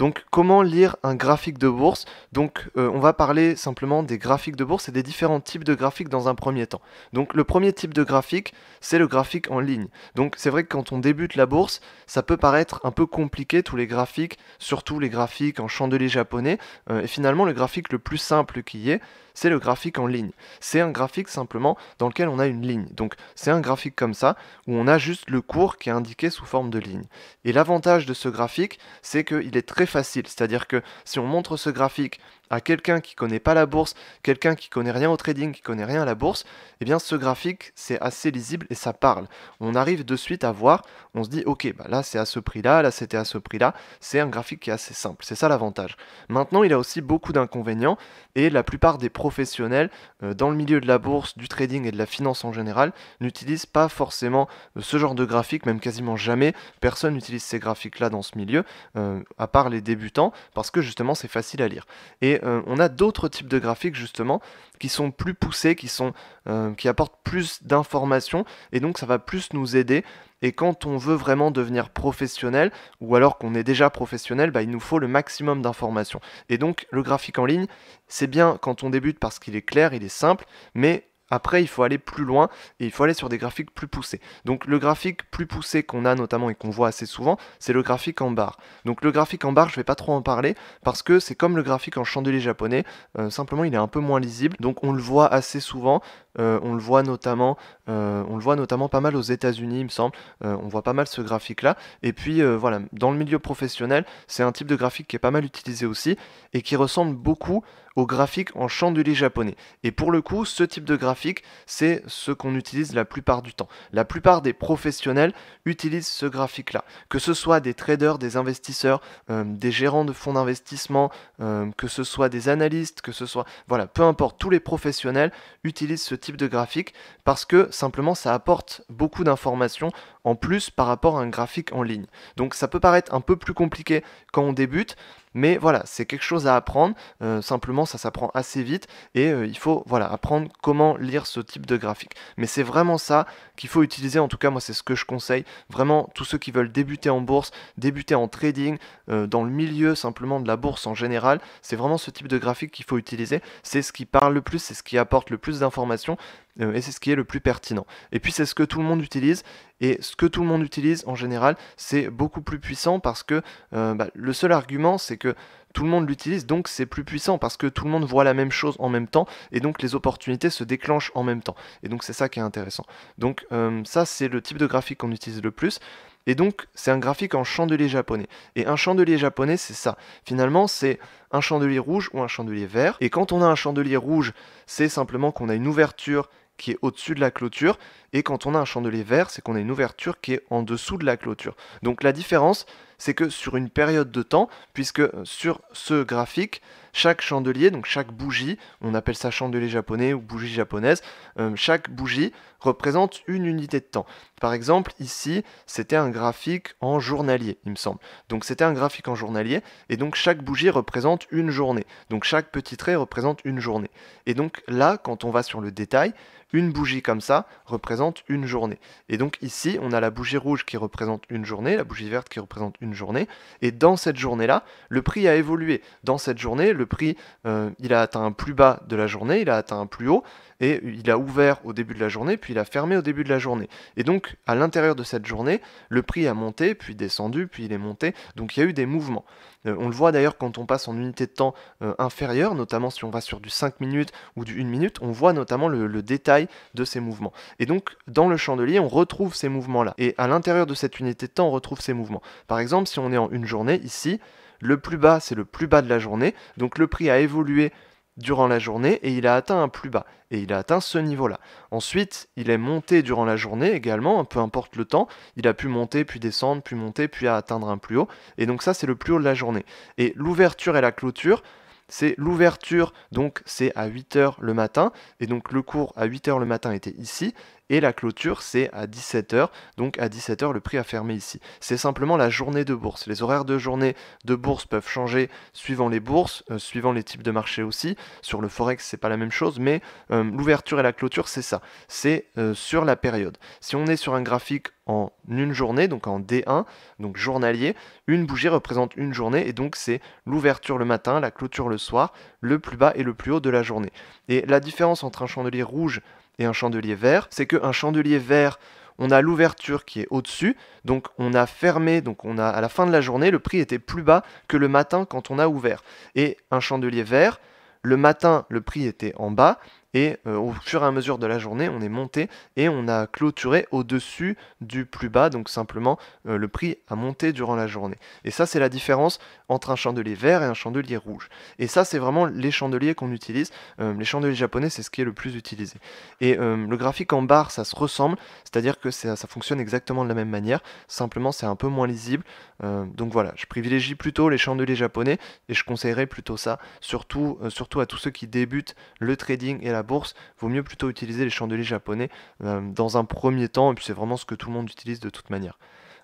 Donc comment lire un graphique de bourse Donc euh, on va parler simplement des graphiques de bourse et des différents types de graphiques dans un premier temps. Donc le premier type de graphique, c'est le graphique en ligne. Donc c'est vrai que quand on débute la bourse, ça peut paraître un peu compliqué tous les graphiques, surtout les graphiques en chandelier japonais. Euh, et finalement le graphique le plus simple qui est, c'est le graphique en ligne. C'est un graphique simplement dans lequel on a une ligne. Donc c'est un graphique comme ça, où on a juste le cours qui est indiqué sous forme de ligne. Et l'avantage de ce graphique, c'est qu'il est très facile. C'est-à-dire que si on montre ce graphique à quelqu'un qui connaît pas la bourse, quelqu'un qui connaît rien au trading, qui connaît rien à la bourse, eh bien ce graphique c'est assez lisible et ça parle. On arrive de suite à voir, on se dit ok bah là c'est à ce prix là, là c'était à ce prix là, c'est un graphique qui est assez simple, c'est ça l'avantage. Maintenant il a aussi beaucoup d'inconvénients et la plupart des professionnels euh, dans le milieu de la bourse, du trading et de la finance en général n'utilisent pas forcément euh, ce genre de graphique, même quasiment jamais, personne n'utilise ces graphiques là dans ce milieu, euh, à part les débutants, parce que justement c'est facile à lire. Et euh, on a d'autres types de graphiques justement qui sont plus poussés, qui, sont, euh, qui apportent plus d'informations, et donc ça va plus nous aider. Et quand on veut vraiment devenir professionnel, ou alors qu'on est déjà professionnel, bah, il nous faut le maximum d'informations. Et donc le graphique en ligne, c'est bien quand on débute parce qu'il est clair, il est simple, mais après, il faut aller plus loin et il faut aller sur des graphiques plus poussés. Donc le graphique plus poussé qu'on a notamment et qu'on voit assez souvent, c'est le graphique en barre. Donc le graphique en barre, je ne vais pas trop en parler parce que c'est comme le graphique en chandelier japonais, euh, simplement il est un peu moins lisible, donc on le voit assez souvent. Euh, on le voit notamment, euh, on le voit notamment pas mal aux États-Unis, il me semble. Euh, on voit pas mal ce graphique-là. Et puis voilà, dans le milieu professionnel, c'est un type de graphique qui est pas mal utilisé aussi et qui ressemble beaucoup au graphique en lit japonais. Et pour le coup, ce type de graphique, c'est ce qu'on utilise la plupart du temps. La plupart des professionnels utilisent ce graphique-là. Que ce soit des traders, des investisseurs, des gérants de fonds d'investissement, que ce soit des analystes, que ce soit... Voilà, peu importe, tous les professionnels utilisent ce type de graphique parce que simplement ça apporte beaucoup d'informations en plus par rapport à un graphique en ligne. Donc ça peut paraître un peu plus compliqué quand on débute, mais voilà, c'est quelque chose à apprendre. Euh, simplement, ça s'apprend assez vite et euh, il faut voilà apprendre comment lire ce type de graphique. Mais c'est vraiment ça qu'il faut utiliser. En tout cas, moi, c'est ce que je conseille. Vraiment, tous ceux qui veulent débuter en bourse, débuter en trading, euh, dans le milieu simplement de la bourse en général, c'est vraiment ce type de graphique qu'il faut utiliser. C'est ce qui parle le plus, c'est ce qui apporte le plus d'informations. Euh, et c'est ce qui est le plus pertinent. Et puis c'est ce que tout le monde utilise, et ce que tout le monde utilise en général, c'est beaucoup plus puissant parce que euh, bah, le seul argument, c'est que tout le monde l'utilise, donc c'est plus puissant parce que tout le monde voit la même chose en même temps, et donc les opportunités se déclenchent en même temps. Et donc c'est ça qui est intéressant. Donc euh, ça, c'est le type de graphique qu'on utilise le plus. Et donc, c'est un graphique en chandelier japonais. Et un chandelier japonais, c'est ça. Finalement, c'est un chandelier rouge ou un chandelier vert. Et quand on a un chandelier rouge, c'est simplement qu'on a une ouverture qui est au-dessus de la clôture, et quand on a un chandelier vert, c'est qu'on a une ouverture qui est en dessous de la clôture. Donc la différence, c'est que sur une période de temps, puisque sur ce graphique, chaque chandelier, donc chaque bougie, on appelle ça chandelier japonais ou bougie japonaise, euh, chaque bougie représente une unité de temps. Par exemple, ici, c'était un graphique en journalier, il me semble. Donc c'était un graphique en journalier, et donc chaque bougie représente une journée. Donc chaque petit trait représente une journée. Et donc là, quand on va sur le détail, une bougie comme ça représente une journée. Et donc ici, on a la bougie rouge qui représente une journée, la bougie verte qui représente une journée. Et dans cette journée-là, le prix a évolué. Dans cette journée, le prix, euh, il a atteint un plus bas de la journée, il a atteint un plus haut et il a ouvert au début de la journée, puis il a fermé au début de la journée. Et donc, à l'intérieur de cette journée, le prix a monté, puis descendu, puis il est monté, donc il y a eu des mouvements. Euh, on le voit d'ailleurs quand on passe en unité de temps euh, inférieure, notamment si on va sur du 5 minutes ou du 1 minute, on voit notamment le, le détail de ces mouvements. Et donc, dans le chandelier, on retrouve ces mouvements-là. Et à l'intérieur de cette unité de temps, on retrouve ces mouvements. Par exemple, si on est en une journée, ici, le plus bas, c'est le plus bas de la journée, donc le prix a évolué durant la journée et il a atteint un plus bas. Et il a atteint ce niveau-là. Ensuite, il est monté durant la journée également, peu importe le temps. Il a pu monter, puis descendre, puis monter, puis atteindre un plus haut. Et donc ça, c'est le plus haut de la journée. Et l'ouverture et la clôture, c'est l'ouverture, donc c'est à 8h le matin. Et donc le cours à 8h le matin était ici et la clôture c'est à 17h. Donc à 17h le prix a fermé ici. C'est simplement la journée de bourse. Les horaires de journée de bourse peuvent changer suivant les bourses, euh, suivant les types de marché aussi. Sur le forex c'est pas la même chose, mais euh, l'ouverture et la clôture c'est ça. C'est euh, sur la période. Si on est sur un graphique en une journée, donc en D1, donc journalier, une bougie représente une journée et donc c'est l'ouverture le matin, la clôture le soir, le plus bas et le plus haut de la journée. Et la différence entre un chandelier rouge et un chandelier vert, c'est qu'un chandelier vert, on a l'ouverture qui est au-dessus, donc on a fermé, donc on a à la fin de la journée, le prix était plus bas que le matin quand on a ouvert. Et un chandelier vert, le matin, le prix était en bas, et euh, au fur et à mesure de la journée, on est monté et on a clôturé au-dessus du plus bas. Donc simplement, euh, le prix a monté durant la journée. Et ça, c'est la différence entre un chandelier vert et un chandelier rouge. Et ça, c'est vraiment les chandeliers qu'on utilise. Euh, les chandeliers japonais, c'est ce qui est le plus utilisé. Et le graphique en barre, ça se ressemble. C'est-à-dire que ça, fonctionne exactement de la même manière. Simplement, c'est un peu moins lisible. donc voilà, je privilégie plutôt les chandeliers japonais et je conseillerais plutôt ça, surtout, surtout à tous ceux qui débutent le trading et la bourse, vaut mieux plutôt utiliser les chandeliers japonais euh, dans un premier temps, et puis c'est vraiment ce que tout le monde utilise de toute manière.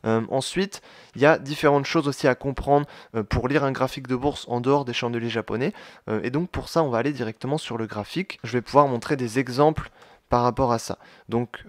Euh, ensuite, il y a différentes choses aussi à comprendre euh, pour lire un graphique de bourse en dehors des chandeliers japonais. et donc pour ça, on va aller directement sur le graphique. Je vais pouvoir montrer des exemples par rapport à ça. Donc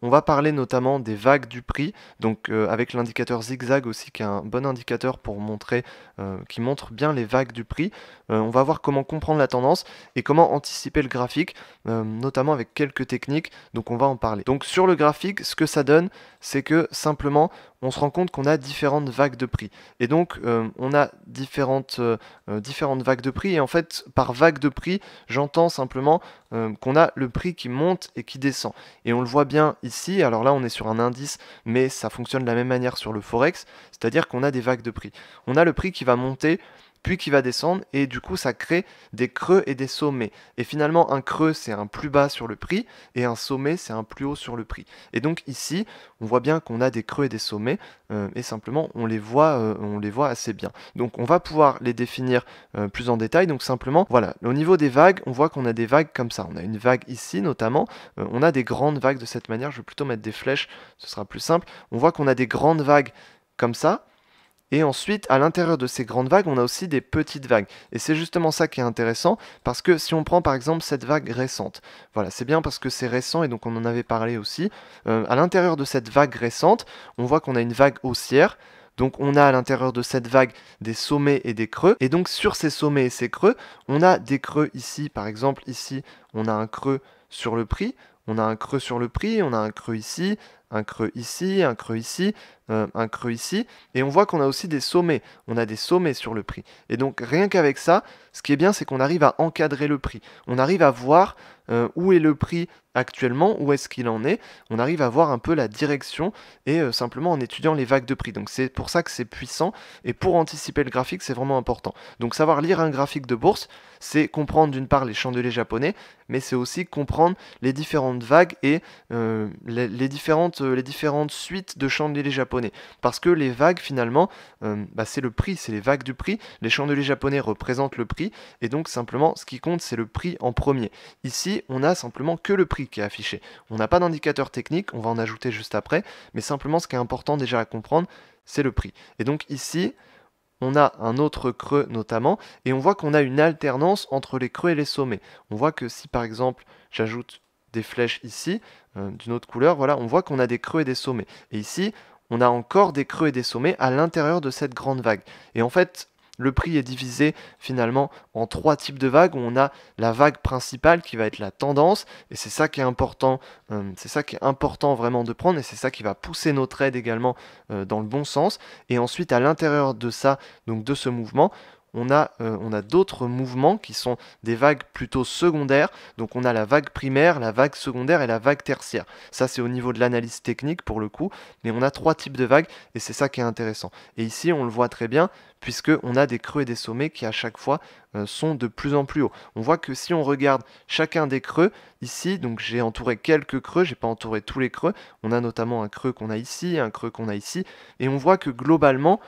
on va parler notamment des vagues du prix, donc euh, avec l'indicateur zigzag aussi qui est un bon indicateur pour montrer, euh, qui montre bien les vagues du prix. Euh, on va voir comment comprendre la tendance et comment anticiper le graphique, notamment avec quelques techniques, donc on va en parler. Donc sur le graphique, ce que ça donne, c'est que simplement on se rend compte qu'on a différentes vagues de prix. Et donc, on a différentes, différentes vagues de prix. Et en fait, par vague de prix, j'entends simplement qu'on a le prix qui monte et qui descend. Et on le voit bien ici, alors là on est sur un indice, mais ça fonctionne de la même manière sur le Forex, c'est-à-dire qu'on a des vagues de prix. On a le prix qui va monter puis qui va descendre, et du coup ça crée des creux et des sommets. Et finalement, un creux, c'est un plus bas sur le prix, et un sommet, c'est un plus haut sur le prix. Et donc ici, on voit bien qu'on a des creux et des sommets, euh, et simplement, on les, voit, euh, on les voit assez bien. Donc on va pouvoir les définir euh, plus en détail, donc simplement, voilà, au niveau des vagues, on voit qu'on a des vagues comme ça. On a une vague ici, notamment, on a des grandes vagues de cette manière, je vais plutôt mettre des flèches, ce sera plus simple. On voit qu'on a des grandes vagues comme ça, et ensuite, à l'intérieur de ces grandes vagues, on a aussi des petites vagues. Et c'est justement ça qui est intéressant, parce que si on prend par exemple cette vague récente, voilà, c'est bien parce que c'est récent et donc on en avait parlé aussi, euh, à l'intérieur de cette vague récente, on voit qu'on a une vague haussière, donc on a à l'intérieur de cette vague des sommets et des creux. Et donc sur ces sommets et ces creux, on a des creux ici. Par exemple, ici, on a un creux sur le prix, on a un creux sur le prix, on a un creux ici, un creux ici, un creux ici, euh, un creux ici. Et on voit qu'on a aussi des sommets. On a des sommets sur le prix. Et donc rien qu'avec ça, ce qui est bien, c'est qu'on arrive à encadrer le prix. On arrive à voir euh, où est le prix actuellement, où est-ce qu'il en est. On arrive à voir un peu la direction et euh, simplement en étudiant les vagues de prix. Donc c'est pour ça que c'est puissant. Et pour anticiper le graphique, c'est vraiment important. Donc savoir lire un graphique de bourse, c'est comprendre d'une part les chandeliers japonais, mais c'est aussi comprendre les différentes vagues et les différentes euh, les différentes suites de chandeliers japonais. Parce que les vagues, finalement, euh, bah, c'est le prix, c'est les vagues du prix. Les chandeliers japonais représentent le prix, et donc simplement, ce qui compte, c'est le prix en premier. Ici, on a simplement que le prix qui est affiché. On n'a pas d'indicateur technique, on va en ajouter juste après, mais simplement, ce qui est important déjà à comprendre, c'est le prix. Et donc ici, on a un autre creux notamment, et on voit qu'on a une alternance entre les creux et les sommets. On voit que si par exemple j'ajoute des flèches ici, euh, d'une autre couleur, voilà, on voit qu'on a des creux et des sommets. Et ici, on a encore des creux et des sommets à l'intérieur de cette grande vague. Et en fait, le prix est divisé finalement en trois types de vagues on a la vague principale qui va être la tendance et c'est ça qui est important, euh, c'est ça qui est important vraiment de prendre et c'est ça qui va pousser notre aide également euh, dans le bon sens. Et ensuite à l'intérieur de ça, donc de ce mouvement, on a, euh, a d'autres mouvements qui sont des vagues plutôt secondaires. Donc on a la vague primaire, la vague secondaire et la vague tertiaire. Ça c'est au niveau de l'analyse technique pour le coup, mais on a trois types de vagues et c'est ça qui est intéressant. Et ici on le voit très bien puisque on a des creux et des sommets qui à chaque fois euh, sont de plus en plus hauts. On voit que si on regarde chacun des creux ici, donc j'ai entouré quelques creux, j'ai pas entouré tous les creux. On a notamment un creux qu'on a ici, un creux qu'on a ici, et on voit que globalement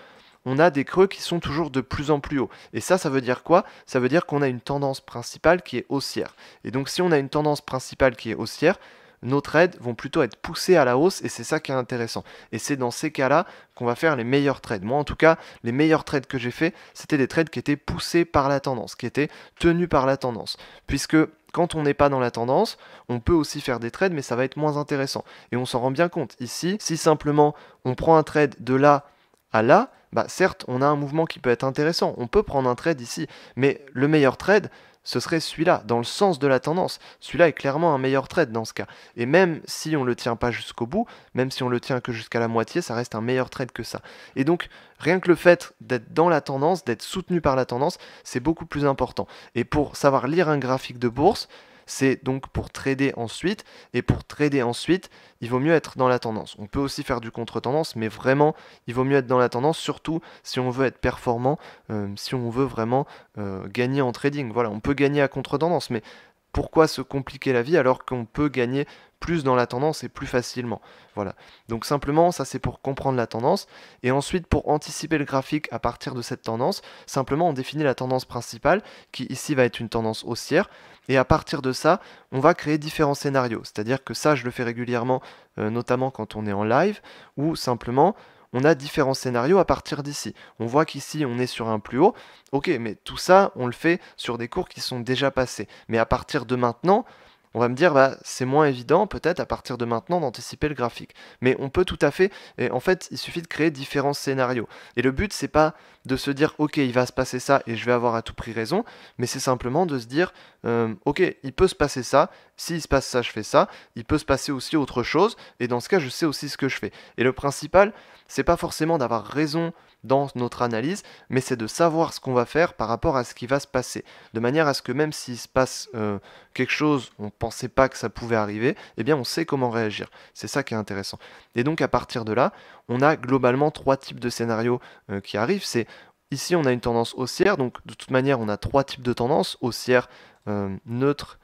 on a des creux qui sont toujours de plus en plus hauts. Et ça, ça veut dire quoi Ça veut dire qu'on a une tendance principale qui est haussière. Et donc si on a une tendance principale qui est haussière, nos trades vont plutôt être poussés à la hausse et c'est ça qui est intéressant. Et c'est dans ces cas-là qu'on va faire les meilleurs trades. Moi en tout cas, les meilleurs trades que j'ai fait, c'était des trades qui étaient poussés par la tendance, qui étaient tenus par la tendance. Puisque quand on n'est pas dans la tendance, on peut aussi faire des trades, mais ça va être moins intéressant. Et on s'en rend bien compte. Ici, si simplement on prend un trade de là à là, bah certes, on a un mouvement qui peut être intéressant, on peut prendre un trade ici, mais le meilleur trade, ce serait celui-là, dans le sens de la tendance. Celui-là est clairement un meilleur trade dans ce cas. Et même si on ne le tient pas jusqu'au bout, même si on le tient que jusqu'à la moitié, ça reste un meilleur trade que ça. Et donc, rien que le fait d'être dans la tendance, d'être soutenu par la tendance, c'est beaucoup plus important. Et pour savoir lire un graphique de bourse, c'est donc pour trader ensuite. Et pour trader ensuite, il vaut mieux être dans la tendance. On peut aussi faire du contre-tendance, mais vraiment, il vaut mieux être dans la tendance, surtout si on veut être performant, euh, si on veut vraiment euh, gagner en trading. Voilà, on peut gagner à contre-tendance, mais pourquoi se compliquer la vie alors qu'on peut gagner plus dans la tendance et plus facilement Voilà. Donc simplement, ça c'est pour comprendre la tendance. Et ensuite, pour anticiper le graphique à partir de cette tendance, simplement on définit la tendance principale, qui ici va être une tendance haussière. Et à partir de ça, on va créer différents scénarios. C'est-à-dire que ça, je le fais régulièrement, euh, notamment quand on est en live, ou simplement on a différents scénarios à partir d'ici. On voit qu'ici, on est sur un plus haut. Ok, mais tout ça, on le fait sur des cours qui sont déjà passés. Mais à partir de maintenant, on va me dire, bah, c'est moins évident peut-être à partir de maintenant d'anticiper le graphique. Mais on peut tout à fait, et en fait, il suffit de créer différents scénarios. Et le but, c'est pas de se dire, ok, il va se passer ça et je vais avoir à tout prix raison, mais c'est simplement de se dire, euh, ok, il peut se passer ça, s'il se passe ça, je fais ça, il peut se passer aussi autre chose, et dans ce cas, je sais aussi ce que je fais. Et le principal, c'est pas forcément d'avoir raison dans notre analyse, mais c'est de savoir ce qu'on va faire par rapport à ce qui va se passer. De manière à ce que même s'il se passe euh, quelque chose, on ne pensait pas que ça pouvait arriver, eh bien on sait comment réagir. C'est ça qui est intéressant. Et donc à partir de là, on a globalement trois types de scénarios euh, qui arrivent. C'est ici on a une tendance haussière, donc de toute manière on a trois types de tendances, haussière, euh, neutre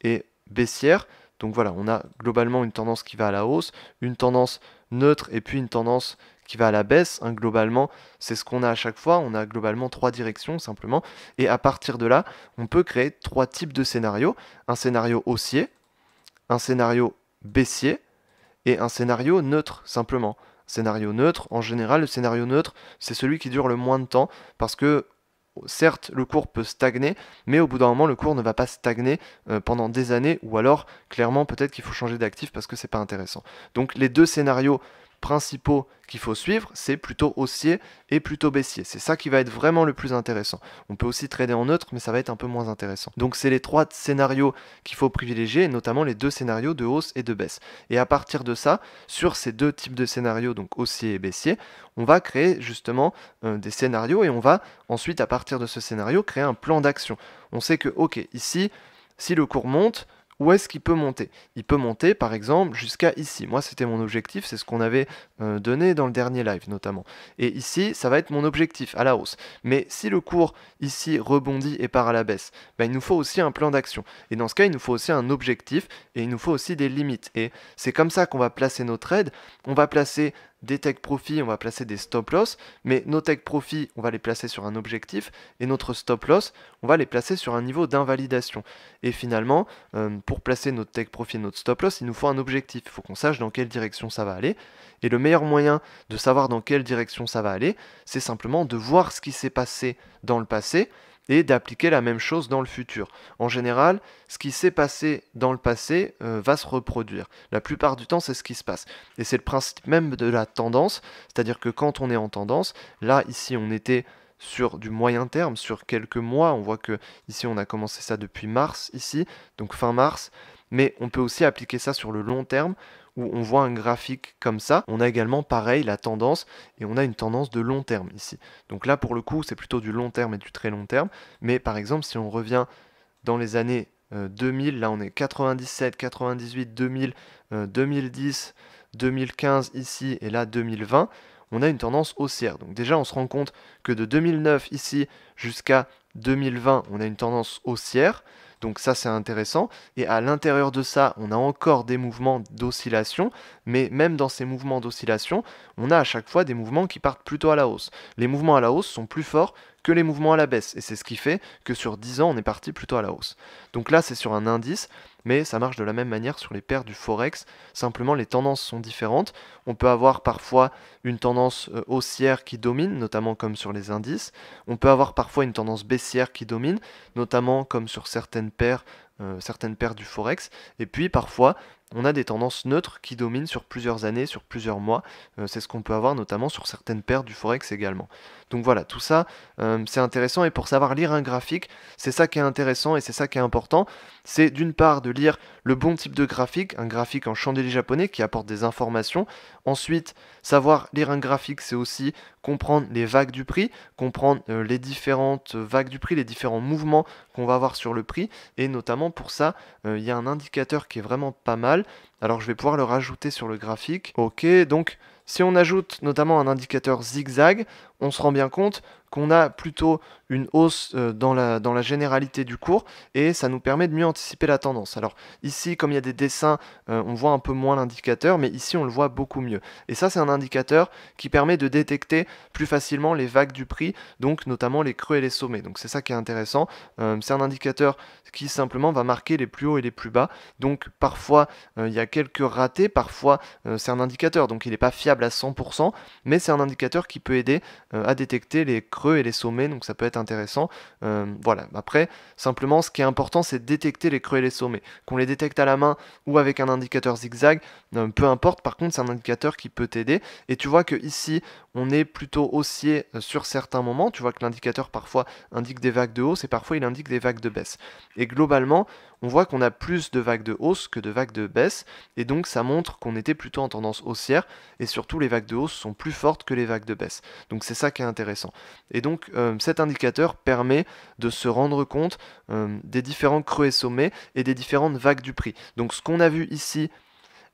et baissière. Donc voilà, on a globalement une tendance qui va à la hausse, une tendance neutre et puis une tendance qui va à la baisse. Hein, globalement, c'est ce qu'on a à chaque fois. On a globalement trois directions simplement. Et à partir de là, on peut créer trois types de scénarios. Un scénario haussier, un scénario baissier et un scénario neutre simplement. Scénario neutre, en général, le scénario neutre, c'est celui qui dure le moins de temps parce que certes, le cours peut stagner, mais au bout d'un moment, le cours ne va pas stagner euh, pendant des années, ou alors, clairement, peut-être qu'il faut changer d'actif parce que c'est pas intéressant. Donc, les deux scénarios principaux qu'il faut suivre, c'est plutôt haussier et plutôt baissier. C'est ça qui va être vraiment le plus intéressant. On peut aussi trader en neutre, mais ça va être un peu moins intéressant. Donc c'est les trois scénarios qu'il faut privilégier, notamment les deux scénarios de hausse et de baisse. Et à partir de ça, sur ces deux types de scénarios, donc haussier et baissier, on va créer justement euh, des scénarios et on va ensuite, à partir de ce scénario, créer un plan d'action. On sait que, ok, ici, si le cours monte, où est-ce qu'il peut monter Il peut monter par exemple jusqu'à ici. Moi c'était mon objectif, c'est ce qu'on avait euh, donné dans le dernier live notamment. Et ici ça va être mon objectif à la hausse. Mais si le cours ici rebondit et part à la baisse, ben, il nous faut aussi un plan d'action. Et dans ce cas il nous faut aussi un objectif et il nous faut aussi des limites. Et c'est comme ça qu'on va placer notre aide, On va placer des Tech profit, on va placer des stop loss, mais nos Tech profit, on va les placer sur un objectif, et notre stop loss, on va les placer sur un niveau d'invalidation. Et finalement, euh, pour placer notre Tech profit et notre stop loss, il nous faut un objectif, il faut qu'on sache dans quelle direction ça va aller. Et le meilleur moyen de savoir dans quelle direction ça va aller, c'est simplement de voir ce qui s'est passé dans le passé, et d'appliquer la même chose dans le futur. En général, ce qui s'est passé dans le passé euh, va se reproduire. La plupart du temps, c'est ce qui se passe. Et c'est le principe même de la tendance, c'est-à-dire que quand on est en tendance, là, ici, on était sur du moyen terme, sur quelques mois, on voit que ici, on a commencé ça depuis mars, ici, donc fin mars, mais on peut aussi appliquer ça sur le long terme, où on voit un graphique comme ça, on a également pareil la tendance et on a une tendance de long terme ici. Donc là pour le coup c'est plutôt du long terme et du très long terme, mais par exemple si on revient dans les années 2000, euh, là on est 97, 98, 2000, 2010, 2015 ici et là 2020, on a une tendance haussière. Donc déjà on se rend compte que de 2009 ici jusqu'à 2020 on a une tendance haussière. Donc ça c'est intéressant. Et à l'intérieur de ça, on a encore des mouvements d'oscillation, mais même dans ces mouvements d'oscillation, on a à chaque fois des mouvements qui partent plutôt à la hausse. Les mouvements à la hausse sont plus forts que les mouvements à la baisse. Et c'est ce qui fait que sur 10 ans, on est parti plutôt à la hausse. Donc là, c'est sur un indice, mais ça marche de la même manière sur les paires du Forex. Simplement, les tendances sont différentes. On peut avoir parfois une tendance euh, haussière qui domine, notamment comme sur les indices. On peut avoir parfois une tendance baissière qui domine, notamment comme sur certaines paires, euh, certaines paires du Forex. Et puis, parfois, on a des tendances neutres qui dominent sur plusieurs années, sur plusieurs mois. Euh, c'est ce qu'on peut avoir notamment sur certaines paires du Forex également. Donc voilà, tout ça, euh, c'est intéressant. Et pour savoir lire un graphique, c'est ça qui est intéressant et c'est ça qui est important. C'est d'une part de lire le bon type de graphique, un graphique en chandelier japonais qui apporte des informations. Ensuite, savoir lire un graphique, c'est aussi comprendre les vagues du prix, comprendre euh, les différentes vagues du prix, les différents mouvements qu'on va avoir sur le prix. Et notamment pour ça, euh, il y a un indicateur qui est vraiment pas mal. Alors je vais pouvoir le rajouter sur le graphique. Ok, donc si on ajoute notamment un indicateur zigzag, on se rend bien compte qu'on a plutôt une hausse euh, dans la, dans la généralité du cours et ça nous permet de mieux anticiper la tendance. Alors ici, comme il y a des dessins, euh, on voit un peu moins l'indicateur, mais ici on le voit beaucoup mieux. Et ça, c'est un indicateur qui permet de détecter plus facilement les vagues du prix, donc notamment les creux et les sommets. Donc c'est ça qui est intéressant. Euh, c'est un indicateur qui simplement va marquer les plus hauts et les plus bas. Donc parfois, il y a quelques ratés, parfois c'est un indicateur, donc il n'est pas fiable à 100%, mais c'est un indicateur qui peut aider à détecter les creux et les sommets, donc ça peut être intéressant. Euh, voilà, après, simplement, ce qui est important, c'est détecter les creux et les sommets. Qu'on les détecte à la main ou avec un indicateur zigzag, euh, peu importe, par contre, c'est un indicateur qui peut t'aider. Et tu vois que ici, on est plutôt haussier euh, sur certains moments. Tu vois que l'indicateur parfois indique des vagues de hausse et parfois il indique des vagues de baisse. Et globalement, on voit qu'on a plus de vagues de hausse que de vagues de baisse, et donc ça montre qu'on était plutôt en tendance haussière, et surtout les vagues de hausse sont plus fortes que les vagues de baisse. Donc c'est ça qui est intéressant. Et donc euh, cet indicateur permet de se rendre compte euh, des différents creux et sommets et des différentes vagues du prix. Donc ce qu'on a vu ici,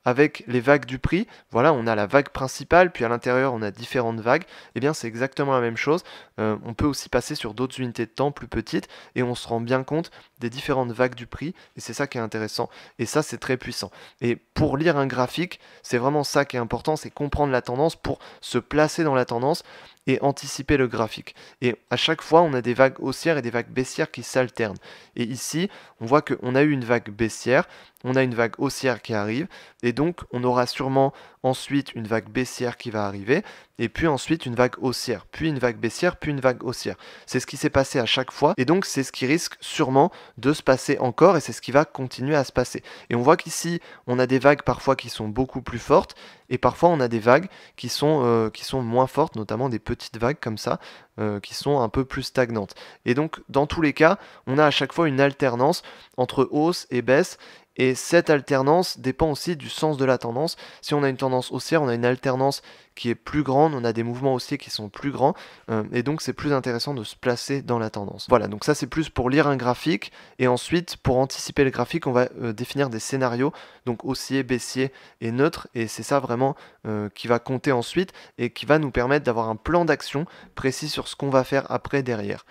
avec les vagues du prix. Voilà, on a la vague principale, puis à l'intérieur, on a différentes vagues. Eh bien, c'est exactement la même chose. Euh, on peut aussi passer sur d'autres unités de temps plus petites et on se rend bien compte des différentes vagues du prix. Et c'est ça qui est intéressant. Et ça, c'est très puissant. Et pour lire un graphique, c'est vraiment ça qui est important, c'est comprendre la tendance pour se placer dans la tendance et anticiper le graphique. Et à chaque fois, on a des vagues haussières et des vagues baissières qui s'alternent. Et ici, on voit qu'on a eu une vague baissière, on a une vague haussière qui arrive, et donc on aura sûrement ensuite une vague baissière qui va arriver, et puis ensuite une vague haussière, puis une vague baissière, puis une vague haussière. C'est ce qui s'est passé à chaque fois, et donc c'est ce qui risque sûrement de se passer encore, et c'est ce qui va continuer à se passer. Et on voit qu'ici, on a des vagues parfois qui sont beaucoup plus fortes, et parfois on a des vagues qui sont, euh, qui sont moins fortes, notamment des petites vagues comme ça, euh, qui sont un peu plus stagnantes. Et donc dans tous les cas, on a à chaque fois une alternance entre hausse et baisse, et cette alternance dépend aussi du sens de la tendance. Si on a une tendance haussière, on a une alternance qui est plus grande, on a des mouvements haussiers qui sont plus grands, euh, et donc c'est plus intéressant de se placer dans la tendance. Voilà, donc ça c'est plus pour lire un graphique, et ensuite pour anticiper le graphique, on va euh, définir des scénarios, donc haussier, baissier et neutre, et c'est ça vraiment euh, qui va compter ensuite, et qui va nous permettre d'avoir un plan d'action précis sur ce qu'on va faire après derrière.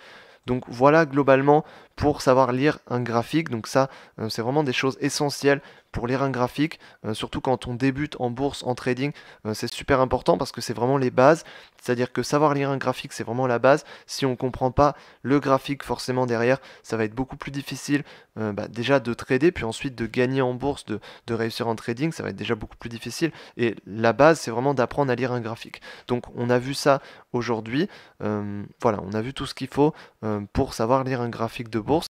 Donc voilà globalement pour savoir lire un graphique. Donc ça, euh, c'est vraiment des choses essentielles pour lire un graphique, euh, surtout quand on débute en bourse, en trading, euh, c'est super important parce que c'est vraiment les bases. C'est-à-dire que savoir lire un graphique, c'est vraiment la base. Si on ne comprend pas le graphique forcément derrière, ça va être beaucoup plus difficile euh, bah, déjà de trader, puis ensuite de gagner en bourse, de, réussir en trading, ça va être déjà beaucoup plus difficile. Et la base, c'est vraiment d'apprendre à lire un graphique. Donc on a vu ça aujourd'hui. voilà, on a vu tout ce qu'il faut pour savoir lire un graphique de bourse.